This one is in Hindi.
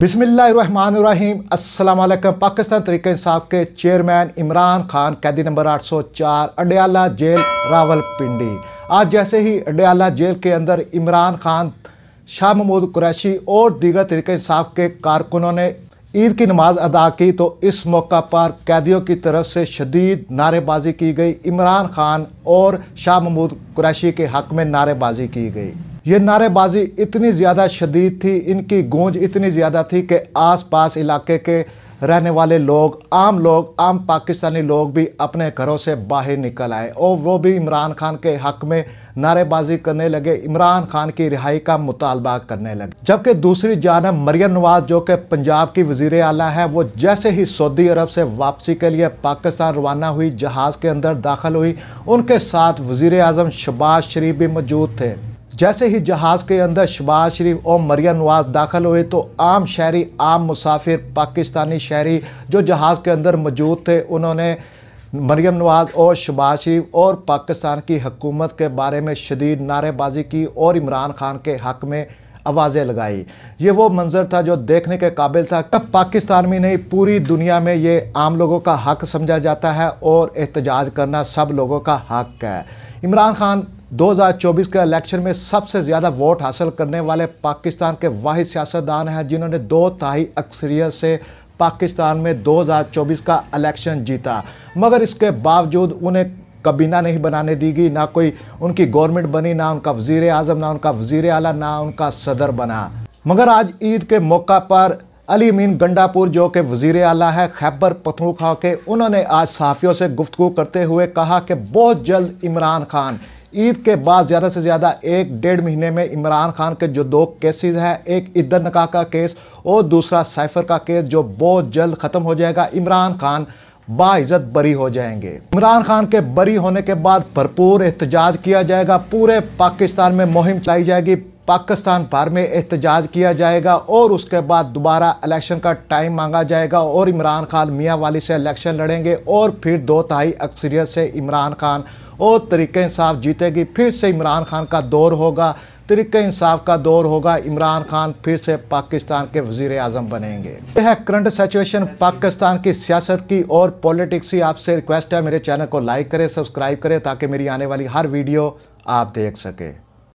बिसमीम पाकिस्तान तरीक इंसाफ के चेयरमैन इमरान खान कैदी नंबर 804 अडयाला जेल रावलपिंडी आज जैसे ही अडयाला जेल के अंदर इमरान खान शाह महमूद कुरैशी और दीगर तरीक इंसाफ के कारकुनों ने ईद की नमाज अदा की तो इस मौका पर कैदियों की तरफ से शदीद नारेबाजी की गई इमरान खान और शाह महमूद कुरैशी के हक में नारेबाजी की गई ये नारेबाजी इतनी ज़्यादा शदीद थी इनकी गूंज इतनी ज़्यादा थी कि आसपास इलाके के रहने वाले लोग आम लोग आम पाकिस्तानी लोग भी अपने घरों से बाहर निकल आए और वो भी इमरान खान के हक में नारेबाजी करने लगे इमरान खान की रिहाई का मुतालबा करने लगे जबकि दूसरी जानब मरियम नवाज जो कि पंजाब की वजीर अला है वो जैसे ही सऊदी अरब से वापसी के लिए पाकिस्तान रवाना हुई जहाज़ के अंदर दाखिल हुई उनके साथ वजीर अजम शबाज शरीफ भी मौजूद थे जैसे ही जहाज़ के अंदर शबाज शरीफ और मरिया नवाज दाखिल हुए तो आम शहरी आम मुसाफिर पाकिस्तानी शहरी जो जहाज़ के अंदर मौजूद थे उन्होंने मरियम नवाज और शबाज शरीफ और पाकिस्तान की हकूमत के बारे में शदीद नारेबाजी की और इमरान खान के हक़ में आवाज़ें लगाई ये वो मंज़र था जो देखने के काबिल था तब पाकिस्तान में नहीं पूरी दुनिया में ये आम लोगों का हक समझा जाता है और एहतजाज करना सब लोगों का हक है इमरान खान 2024 के इलेक्शन में सबसे ज़्यादा वोट हासिल करने वाले पाकिस्तान के वाहि सियासतदान हैं जिन्होंने दो तिहाई अक्सरियत से पाकिस्तान में 2024 का इलेक्शन जीता मगर इसके बावजूद उन्हें कबीना नहीं बनाने दी गई ना कोई उनकी गवर्नमेंट बनी ना उनका वजीर अजम ना उनका वजीर अला ना उनका सदर बना मगर आज ईद के मौका पर अली मीन गंडापुर जो कि वजीर अला है खैबर पथनू खा के उन्होंने आज सहाफ़ियों से गुफ्तु करते हुए कहा कि बहुत जल्द इमरान खान ईद के बाद ज़्यादा से ज़्यादा एक डेढ़ महीने में इमरान खान के जो दो केसेस हैं एक इधर नका का केस और दूसरा साइफर का केस जो बहुत जल्द ख़त्म हो जाएगा इमरान खान बाइज़त बरी हो जाएंगे इमरान खान के बरी होने के बाद भरपूर एहतजाज किया जाएगा पूरे पाकिस्तान में मुहिम चलाई जाएगी पाकिस्तान भर में एहतजाज किया जाएगा और उसके बाद दोबारा इलेक्शन का टाइम मांगा जाएगा और इमरान खान मियाँ वाली से इलेक्शन लड़ेंगे और फिर दो तहाई अक्सरियत से इमरान खान और तरीके इंसाफ जीतेगी फिर से इमरान खान का दौर होगा तरीके इंसाफ का दौर होगा इमरान खान फिर से पाकिस्तान के वजीर अजम बनेंगे यह है करंट सिचुएशन पाकिस्तान की सियासत की और पॉलिटिक्स की आपसे रिक्वेस्ट है मेरे चैनल को लाइक करें सब्सक्राइब करें ताकि मेरी आने वाली हर वीडियो आप देख सकें